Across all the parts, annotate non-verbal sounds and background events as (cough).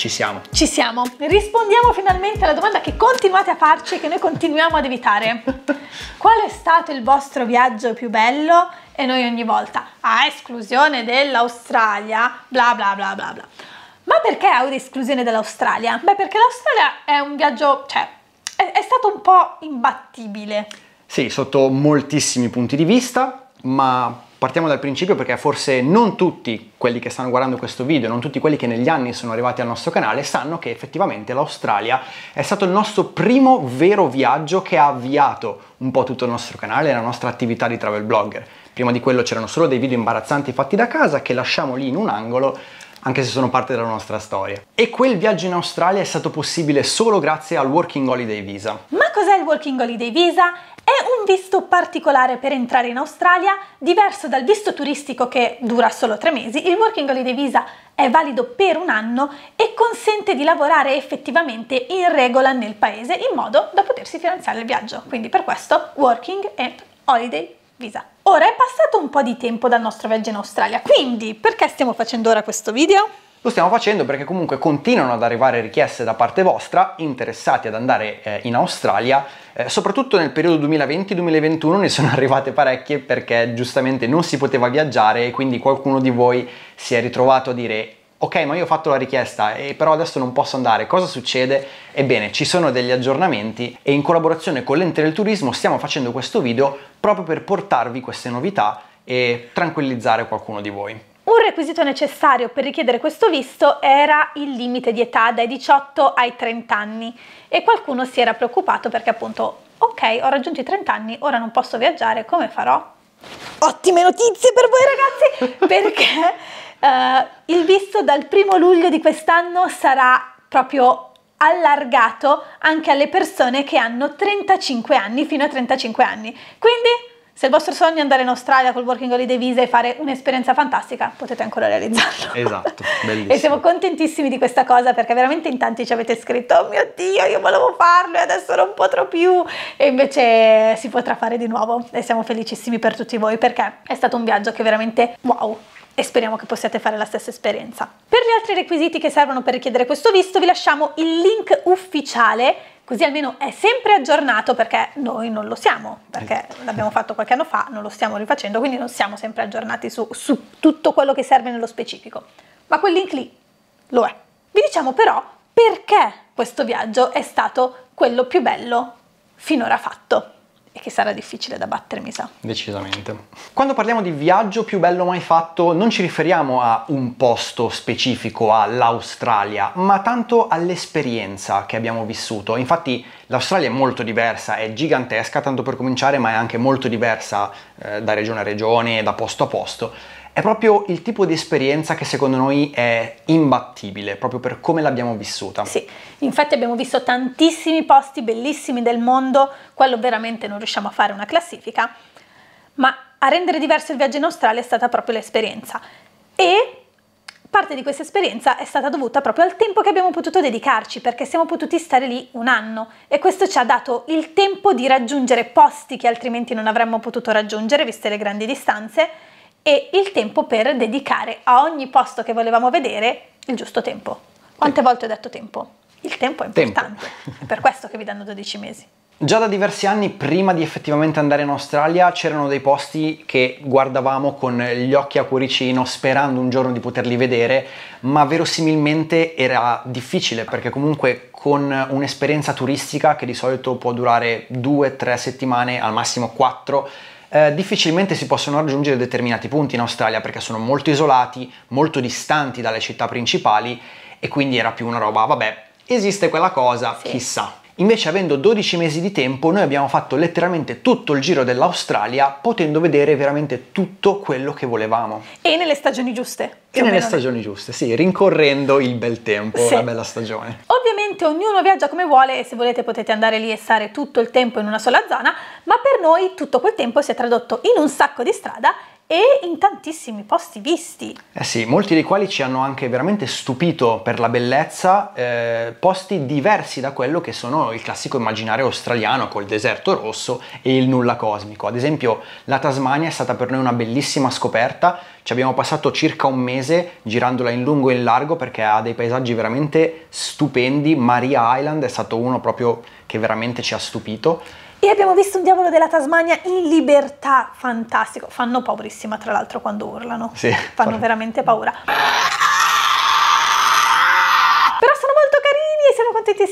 Ci siamo. Ci siamo. Rispondiamo finalmente alla domanda che continuate a farci e che noi continuiamo ad evitare. (laughs) Qual è stato il vostro viaggio più bello? E noi ogni volta, a esclusione dell'Australia, bla bla bla bla bla. Ma perché a esclusione dell'Australia? Beh, perché l'Australia è un viaggio, cioè, è, è stato un po' imbattibile. Sì, sotto moltissimi punti di vista, ma Partiamo dal principio perché forse non tutti quelli che stanno guardando questo video, non tutti quelli che negli anni sono arrivati al nostro canale sanno che effettivamente l'Australia è stato il nostro primo vero viaggio che ha avviato un po' tutto il nostro canale e la nostra attività di travel blogger. Prima di quello c'erano solo dei video imbarazzanti fatti da casa che lasciamo lì in un angolo anche se sono parte della nostra storia. E quel viaggio in Australia è stato possibile solo grazie al Working Holiday Visa. Ma cos'è il Working Holiday Visa? È un visto particolare per entrare in Australia, diverso dal visto turistico che dura solo tre mesi. Il Working Holiday Visa è valido per un anno e consente di lavorare effettivamente in regola nel paese in modo da potersi finanziare il viaggio. Quindi per questo Working and Holiday Visa. Ora è passato un po' di tempo dal nostro viaggio in Australia, quindi perché stiamo facendo ora questo video? Lo stiamo facendo perché comunque continuano ad arrivare richieste da parte vostra interessati ad andare eh, in Australia, eh, soprattutto nel periodo 2020-2021 ne sono (laughs) arrivate parecchie perché giustamente non si poteva viaggiare e quindi qualcuno di voi si è ritrovato a dire ok ma io ho fatto la richiesta e però adesso non posso andare, cosa succede? Ebbene ci sono degli aggiornamenti e in collaborazione con l'ente del turismo stiamo facendo questo video proprio per portarvi queste novità e tranquillizzare qualcuno di voi. Un requisito necessario per richiedere questo visto era il limite di età dai 18 ai 30 anni e qualcuno si era preoccupato perché appunto ok ho raggiunto i 30 anni, ora non posso viaggiare, come farò? Ottime notizie per voi ragazzi (laughs) (laughs) perché Uh, il visto dal primo luglio di quest'anno sarà proprio allargato anche alle persone che hanno 35 anni fino a 35 anni. Quindi se il vostro sogno è andare in Australia col Working Holiday Visa e fare un'esperienza fantastica, potete ancora realizzarlo. Esatto, (laughs) bellissimo. e siamo contentissimi di questa cosa perché veramente in tanti ci avete scritto «Oh mio Dio, io volevo farlo e adesso non potrò più!» E invece si potrà fare di nuovo e siamo felicissimi per tutti voi perché è stato un viaggio che veramente wow! e speriamo che possiate fare la stessa esperienza. Per gli altri requisiti che servono per richiedere questo visto vi lasciamo il link ufficiale così almeno è sempre aggiornato perché noi non lo siamo, perché eh. l'abbiamo fatto qualche anno fa, non lo stiamo rifacendo, quindi non siamo sempre aggiornati su, su tutto quello che serve nello specifico. Ma quel link lì lo è. Vi diciamo però perché questo viaggio è stato quello più bello finora fatto e che sarà difficile da battere, mi sa. Decisamente. Quando parliamo di viaggio più bello mai fatto, non ci riferiamo a un posto specifico, all'Australia, ma tanto all'esperienza che abbiamo vissuto. Infatti l'Australia è molto diversa, è gigantesca tanto per cominciare, ma è anche molto diversa eh, da regione a regione, e da posto a posto. È proprio il tipo di esperienza che secondo noi è imbattibile, proprio per come l'abbiamo vissuta. Sì, infatti abbiamo visto tantissimi posti bellissimi del mondo, quello veramente non riusciamo a fare una classifica, ma a rendere diverso il viaggio in Australia è stata proprio l'esperienza. E Parte di questa esperienza è stata dovuta proprio al tempo che abbiamo potuto dedicarci, perché siamo potuti stare lì un anno e questo ci ha dato il tempo di raggiungere posti che altrimenti non avremmo potuto raggiungere, viste le grandi distanze, e il tempo per dedicare a ogni posto che volevamo vedere il giusto tempo. Quante volte ho detto tempo? Il tempo è importante, tempo. è per questo che vi danno 12 mesi. Già da diversi anni prima di effettivamente andare in Australia c'erano dei posti che guardavamo con gli occhi a cuoricino sperando un giorno di poterli vedere, ma verosimilmente era difficile perché comunque con un'esperienza turistica che di solito può durare 2-3 settimane, al massimo 4, eh, difficilmente si possono raggiungere determinati punti in Australia perché sono molto isolati, molto distanti dalle città principali e quindi era più una roba, vabbè, esiste quella cosa, sì. chissà. Invece avendo 12 mesi di tempo noi abbiamo fatto letteralmente tutto il giro dell'Australia potendo vedere veramente tutto quello che volevamo. E nelle stagioni giuste. E nelle stagioni giuste, sì, rincorrendo il bel tempo, sì. la bella stagione. Ovviamente ognuno viaggia come vuole e se volete potete andare lì e stare tutto il tempo in una sola zona, ma per noi tutto quel tempo si è tradotto in un sacco di strada e in tantissimi posti visti. Eh sì, molti dei quali ci hanno anche veramente stupito per la bellezza, eh, posti diversi da quello che sono il classico immaginario australiano col deserto rosso e il nulla cosmico. Ad esempio la Tasmania è stata per noi una bellissima scoperta, ci abbiamo passato circa un mese girandola in lungo e in largo perché ha dei paesaggi veramente stupendi. Maria Island è stato uno proprio che veramente ci ha stupito. E abbiamo visto un diavolo della Tasmania in libertà, fantastico. Fanno paurissima tra l'altro quando urlano. Sì. Fanno veramente paura.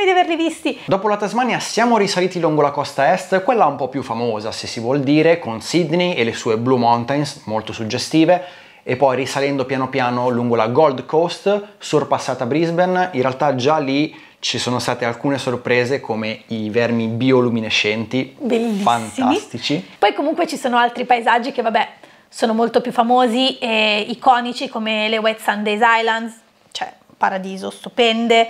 contentissimi di averli visti! Dopo la Tasmania siamo risaliti lungo la costa est, quella un po' più famosa se si vuol dire, con Sydney e le sue Blue Mountains molto suggestive, e poi risalendo piano piano lungo la Gold Coast, sorpassata Brisbane, in realtà già lì ci sono state alcune sorprese come i vermi bioluminescenti, Bellissimi. fantastici. Poi comunque ci sono altri paesaggi che vabbè sono molto più famosi e iconici come le Wet Sundays Islands, cioè paradiso stupende,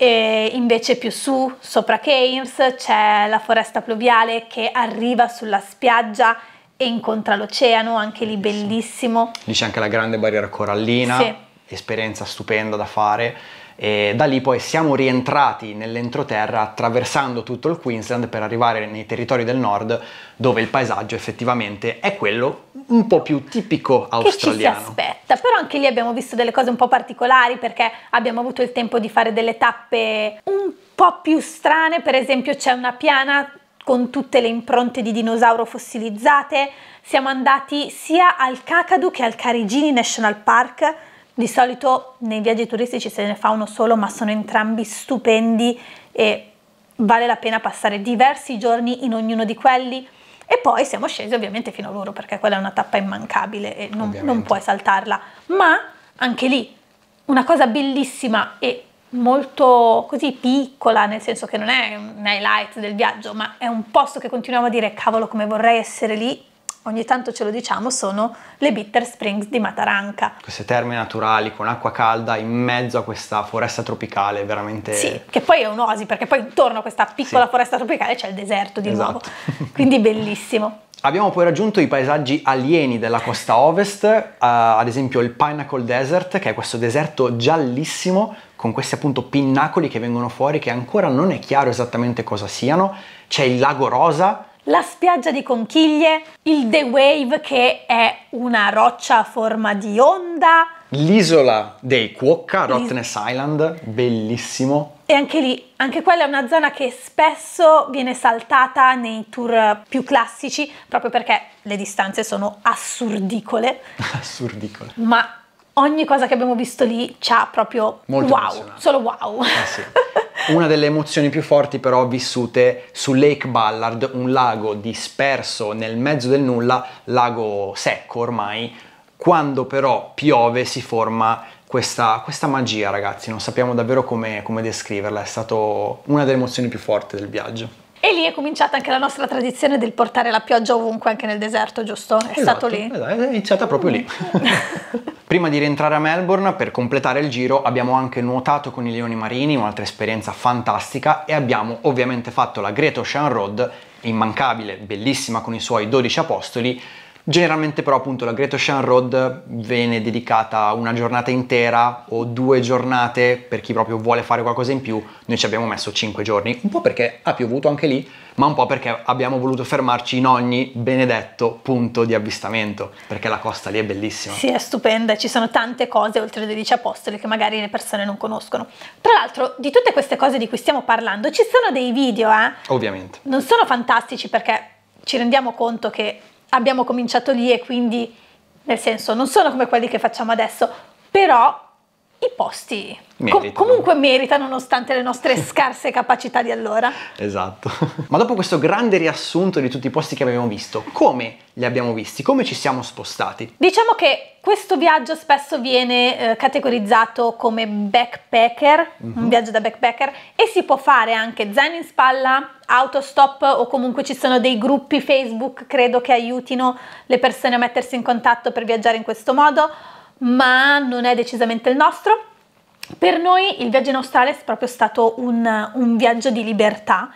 e invece più su, sopra Keynes, c'è la foresta pluviale che arriva sulla spiaggia e incontra l'oceano, anche lì bellissimo. Lì c'è anche la grande barriera corallina, sì. esperienza stupenda da fare e da lì poi siamo rientrati nell'entroterra attraversando tutto il Queensland per arrivare nei territori del nord dove il paesaggio effettivamente è quello un po' più tipico australiano. Che ci si aspetta, però anche lì abbiamo visto delle cose un po' particolari perché abbiamo avuto il tempo di fare delle tappe un po' più strane, per esempio c'è una piana con tutte le impronte di dinosauro fossilizzate, siamo andati sia al Kakadu che al Carigini National Park di solito nei viaggi turistici se ne fa uno solo, ma sono entrambi stupendi e vale la pena passare diversi giorni in ognuno di quelli. E poi siamo scesi ovviamente fino a loro, perché quella è una tappa immancabile e non, non puoi saltarla. Ma anche lì una cosa bellissima e molto così piccola, nel senso che non è un highlight del viaggio, ma è un posto che continuiamo a dire cavolo come vorrei essere lì ogni tanto ce lo diciamo, sono le Bitter Springs di Mataranca. Queste terme naturali con acqua calda in mezzo a questa foresta tropicale, veramente... Sì, che poi è un'oasi, perché poi intorno a questa piccola sì. foresta tropicale c'è il deserto di esatto. nuovo, (laughs) quindi bellissimo. Abbiamo poi raggiunto i paesaggi alieni della costa ovest, uh, ad esempio il Pinnacle Desert, che è questo deserto giallissimo con questi appunto pinnacoli che vengono fuori che ancora non è chiaro esattamente cosa siano. C'è il lago rosa, la spiaggia di conchiglie, il The Wave che è una roccia a forma di onda. L'isola dei Cuocca, Rottnest Island, bellissimo. E anche lì, anche quella è una zona che spesso viene saltata nei tour più classici, proprio perché le distanze sono assurdicole. (laughs) assurdicole. Ma ogni cosa che abbiamo visto lì ci ha proprio Molto wow, solo wow. Eh sì. (laughs) una delle emozioni più forti però vissute su Lake Ballard, un lago disperso nel mezzo del nulla, lago secco ormai, quando però piove si forma questa, questa magia ragazzi, non sappiamo davvero come, come descriverla, è stata una delle emozioni più forti del viaggio. E lì è cominciata anche la nostra tradizione del portare la pioggia ovunque, anche nel deserto, giusto? È esatto, stato lì? Esatto, è iniziata proprio lì. (laughs) Prima di rientrare a Melbourne, per completare il giro, abbiamo anche nuotato con i leoni marini, un'altra esperienza fantastica, e abbiamo ovviamente fatto la Great Ocean Road, immancabile, bellissima con i suoi 12 apostoli, Generalmente però appunto la Great Ocean Road viene dedicata una giornata intera o due giornate per chi proprio vuole fare qualcosa in più, noi ci abbiamo messo cinque giorni, un po' perché ha piovuto anche lì, ma un po' perché abbiamo voluto fermarci in ogni benedetto punto di avvistamento, perché la costa lì è bellissima. Sì, è stupenda, ci sono tante cose oltre le 10 apostoli che magari le persone non conoscono. Tra l'altro, di tutte queste cose di cui stiamo parlando, ci sono dei video, eh? Ovviamente. Non sono fantastici perché ci rendiamo conto che abbiamo cominciato lì e quindi, nel senso, non sono come quelli che facciamo adesso, però i posti meritano. Com- comunque meritano nonostante le nostre (laughs) scarse capacità di allora. Esatto. (laughs) Ma dopo questo grande riassunto di tutti i posti che abbiamo visto, come li abbiamo visti? Come ci siamo spostati? Diciamo che questo viaggio spesso viene eh, categorizzato come backpacker, mm-hmm. un mhm. viaggio da backpacker e si può fare anche zaino in spalla, autostop o comunque ci sono dei gruppi Facebook credo che aiutino le persone a mettersi in contatto per viaggiare in questo modo ma non è decisamente il nostro. Per noi il viaggio in Australia è proprio stato un, un viaggio di libertà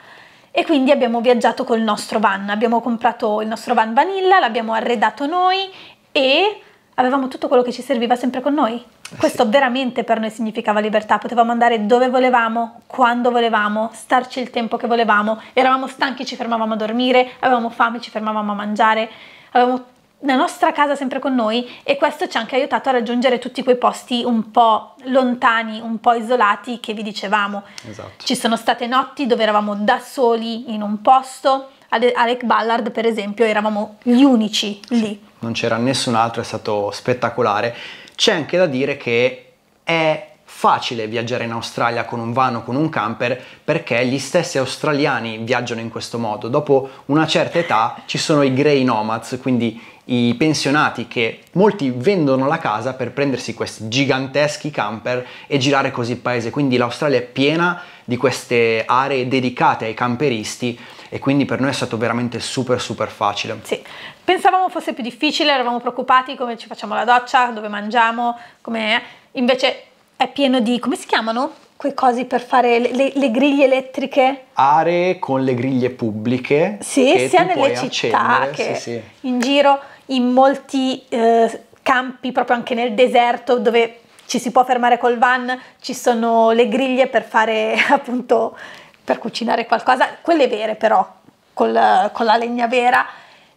e quindi abbiamo viaggiato col nostro van, abbiamo comprato il nostro van vanilla, l'abbiamo arredato noi e avevamo tutto quello che ci serviva sempre con noi. Eh Questo veramente per noi significava libertà, potevamo andare dove volevamo, quando volevamo, starci il tempo che volevamo, eravamo stanchi, ci fermavamo a dormire, avevamo fame, ci fermavamo a mangiare, avevamo la nostra casa sempre con noi e questo ci ha anche aiutato a raggiungere tutti quei posti un po' lontani, un po' isolati che vi dicevamo. Esatto. Ci sono state notti dove eravamo da soli in un posto, ad Alec Ballard per esempio eravamo gli unici sì. lì. Non c'era nessun altro, è stato spettacolare. C'è anche da dire che è facile viaggiare in Australia con un vano, con un camper, perché gli stessi australiani viaggiano in questo modo. Dopo una certa età ci sono i grey nomads, quindi i pensionati che molti vendono la casa per prendersi questi giganteschi camper e girare così il paese. Quindi l'Australia è piena di queste aree dedicate ai camperisti e quindi per noi è stato veramente super super facile. Sì, pensavamo fosse più difficile, eravamo preoccupati come ci facciamo la doccia, dove mangiamo, come invece è pieno di, come si chiamano? Quei cosi per fare le, le, griglie elettriche? Aree con le griglie pubbliche. Sì, sia nelle città accendere. che sì, sì. in giro in molti eh, campi, proprio anche nel deserto, dove ci si può fermare col van, ci sono le griglie per fare (laughs) appunto per cucinare qualcosa, quelle vere però, col, con la legna vera.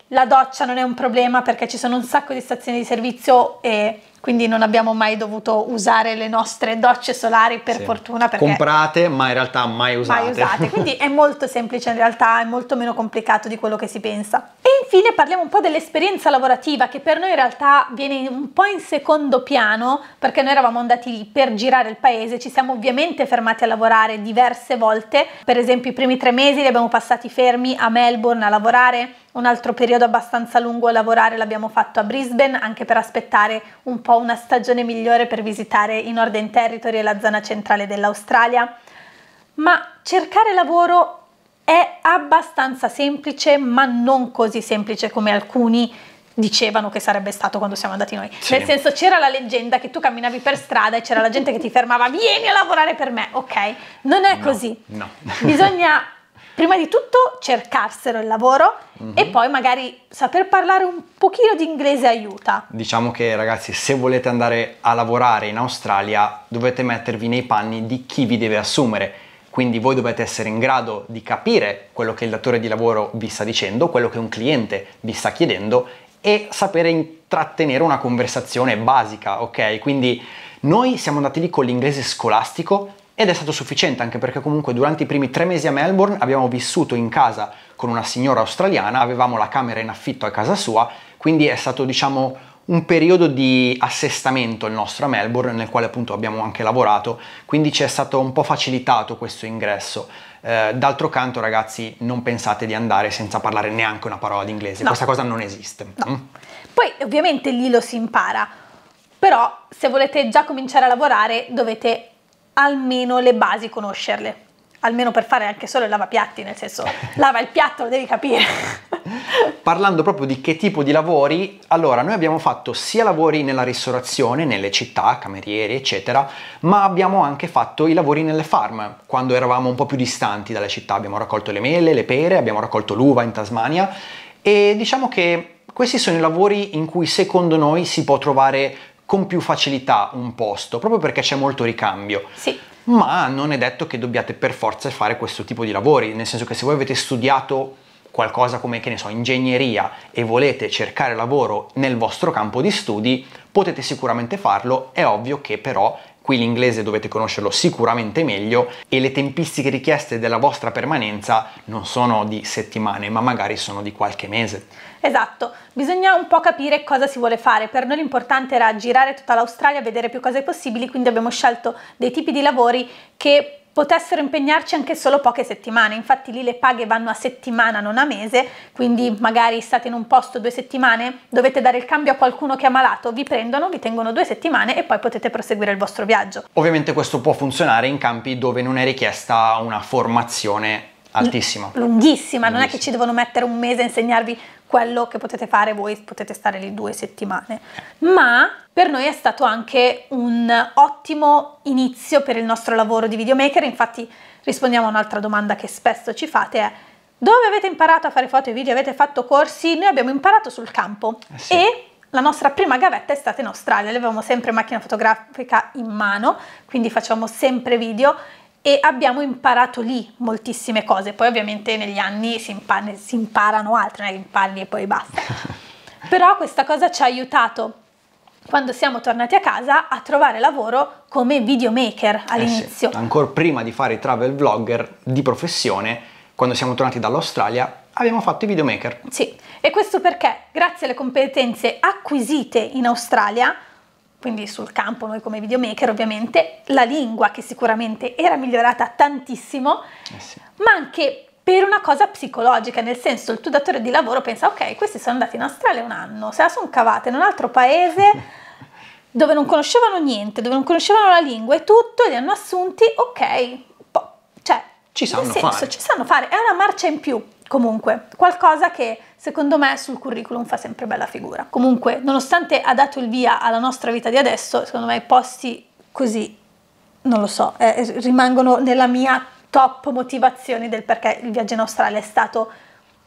La doccia non è un problema perché ci sono un sacco di stazioni di servizio e quindi non abbiamo mai dovuto usare le nostre docce solari per sì. fortuna. Comprate ma in realtà mai usate. Mai usate, quindi è molto semplice in realtà, è molto meno complicato di quello che si pensa infine parliamo un po' dell'esperienza lavorativa che per noi in realtà viene un po' in secondo piano perché noi eravamo andati lì per girare il paese, ci siamo ovviamente fermati a lavorare diverse volte, per esempio i primi tre mesi li abbiamo passati fermi a Melbourne a lavorare, un altro periodo abbastanza lungo a lavorare l'abbiamo fatto a Brisbane anche per aspettare un po' una stagione migliore per visitare i Northern Territory e la zona centrale dell'Australia, ma cercare lavoro è abbastanza semplice, ma non così semplice come alcuni dicevano che sarebbe stato quando siamo andati noi. Sì. Nel senso c'era la leggenda che tu camminavi per strada e c'era la gente che ti fermava, vieni a lavorare per me, ok? Non è no, così. No. (laughs) Bisogna prima di tutto cercarselo il lavoro mm -hmm. e mhm. poi magari saper parlare un pochino di inglese aiuta. Diciamo che ragazzi, se volete andare a lavorare in Australia, dovete mettervi nei panni di chi vi deve assumere quindi voi dovete essere in grado di capire quello che il datore di lavoro vi sta dicendo, quello che un cliente vi sta chiedendo e sapere intrattenere una conversazione basica, ok? Quindi noi siamo andati lì con l'inglese scolastico ed è stato sufficiente anche perché comunque durante i primi tre mesi a Melbourne abbiamo vissuto in casa con una signora australiana, avevamo la camera in affitto a casa sua, quindi è stato diciamo un periodo di assestamento il nostro a Melbourne nel quale appunto abbiamo anche lavorato, quindi ci è stato un po' facilitato questo ingresso. Eh, d'altro canto ragazzi non pensate di andare senza parlare neanche una parola d'inglese, no. questa cosa non esiste. No. Mm. Poi ovviamente lì lo si impara, però se volete già cominciare a lavorare dovete almeno le basi conoscerle, almeno per fare anche solo il lavapiatti, nel senso (laughs) lava il piatto lo devi capire parlando proprio di che tipo di lavori, allora noi abbiamo fatto sia lavori nella ristorazione, nelle città, camerieri, eccetera, ma abbiamo anche fatto i lavori nelle farm, quando eravamo un po' più distanti dalle città, abbiamo raccolto le mele, le pere, abbiamo raccolto l'uva in Tasmania e diciamo che questi sono i lavori in cui secondo noi si può trovare con più facilità un posto, proprio perché c'è molto ricambio. Sì ma non è detto che dobbiate per forza fare questo tipo di lavori, nel senso che se voi avete studiato qualcosa come, che ne so, ingegneria e volete cercare lavoro nel vostro campo di studi, potete sicuramente farlo, è ovvio che però qui l'inglese dovete conoscerlo sicuramente meglio e le tempistiche richieste della vostra permanenza non sono di settimane, ma magari sono di qualche mese. Esatto, bisogna un po' capire cosa si vuole fare. Per noi l'importante era girare tutta l'Australia, vedere più cose possibili, quindi abbiamo scelto dei tipi di lavori che potessero impegnarci anche solo poche settimane, infatti lì le paghe vanno a settimana, non a mese, quindi magari state in un posto due settimane, dovete dare il cambio a qualcuno che è malato, vi prendono, vi tengono due settimane e poi potete proseguire il vostro viaggio. Ovviamente questo può funzionare in campi dove non è richiesta una formazione altissima. Lunghissima, Lunghissima, non è che ci devono mettere un mese a insegnarvi quello che potete fare voi, potete stare lì due settimane, ma per noi è stato anche un ottimo inizio per il nostro lavoro di videomaker, infatti rispondiamo a un'altra domanda che spesso ci fate è dove avete imparato a fare foto e video? Avete fatto corsi? Noi abbiamo imparato sul campo eh sì. e la nostra prima gavetta è stata in Australia, avevamo sempre macchina fotografica in mano, quindi facciamo sempre video e abbiamo imparato lì moltissime cose. Poi ovviamente negli anni si, impar si imparano altre, non è che impari e poi basta. (laughs) Però questa cosa ci ha aiutato quando siamo tornati a casa a trovare lavoro come videomaker all'inizio. Eh sì, ancora prima di fare i travel vlogger di professione, quando siamo tornati dall'Australia, abbiamo fatto i videomaker. Sì, e questo perché grazie alle competenze acquisite in Australia quindi sul campo noi come videomaker ovviamente, la lingua che sicuramente era migliorata tantissimo, eh sì. ma anche per una cosa psicologica, nel senso il tuo datore di lavoro pensa ok, questi sono andati in Australia un anno, se la sono cavata in un altro paese (laughs) dove non conoscevano niente, dove non conoscevano la lingua e tutto, li hanno assunti, ok, ci sanno senso, fare. Ci sanno fare, è una marcia in più comunque, qualcosa che secondo me sul curriculum fa sempre bella figura. Comunque, nonostante ha dato il via alla nostra vita di adesso, secondo me i posti così, non lo so, eh, rimangono nella mia top motivazione del perché il viaggio in Australia è stato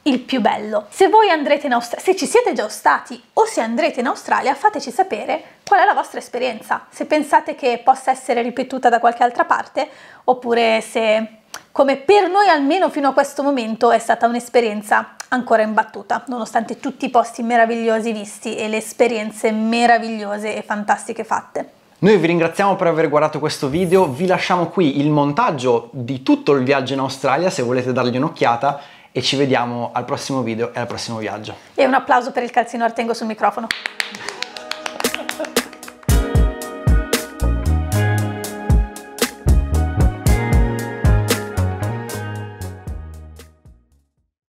il più bello. Se voi andrete in Australia, se ci siete già stati o se andrete in Australia, fateci sapere qual è la vostra esperienza, se pensate che possa essere ripetuta da qualche altra parte oppure se come per noi almeno fino a questo momento è stata un'esperienza ancora imbattuta, nonostante tutti i posti meravigliosi visti e le esperienze meravigliose e fantastiche fatte. Noi vi ringraziamo per aver guardato questo video, vi lasciamo qui il montaggio di tutto il viaggio in Australia se volete dargli un'occhiata e ci vediamo al prossimo video e al prossimo viaggio. E un applauso per il calzino Artengo sul microfono.